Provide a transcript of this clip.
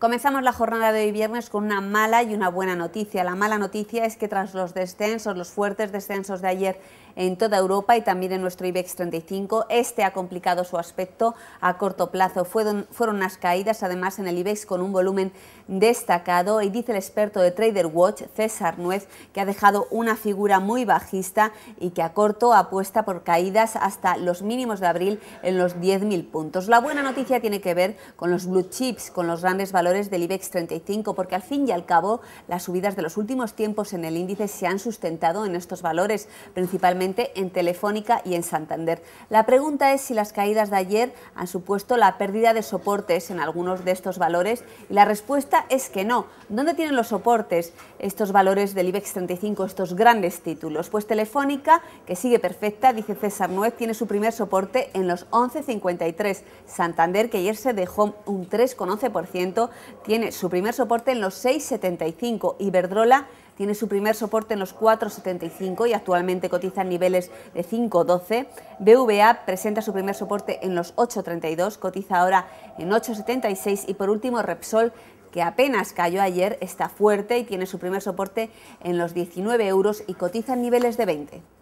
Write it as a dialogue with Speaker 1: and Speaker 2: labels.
Speaker 1: Comenzamos la jornada de hoy viernes con una mala y una buena noticia. La mala noticia es que tras los descensos, los fuertes descensos de ayer en toda Europa y también en nuestro IBEX 35, este ha complicado su aspecto a corto plazo. Fueron, unas caídas además en el IBEX con un volumen destacado y dice el experto de Trader Watch, César Nuez, que ha dejado una figura muy bajista y que a corto apuesta por caídas hasta los mínimos de abril en los 10.000 puntos. La buena noticia tiene que ver con los blue chips, con los grandes valores valores del IBEX 35, porque al fin y al cabo las subidas de los últimos tiempos en el índice se han sustentado en estos valores, principalmente en Telefónica y en Santander. La pregunta es si las caídas de ayer han supuesto la pérdida de soportes en algunos de estos valores y la respuesta es que no. ¿Dónde tienen los soportes estos valores del IBEX 35, estos grandes títulos? Pues Telefónica, que sigue perfecta, dice César Nuez, tiene su primer soporte en los 11.53. Santander, que ayer se dejó un 3,11%, tiene su primer soporte en los 6,75. Iberdrola tiene su primer soporte en los 4,75 y actualmente cotiza en niveles de 5,12. BVA presenta su primer soporte en los 8,32, cotiza ahora en 8,76 y por último Repsol que apenas cayó ayer, está fuerte y tiene su primer soporte en los 19 euros y cotiza en niveles de 20.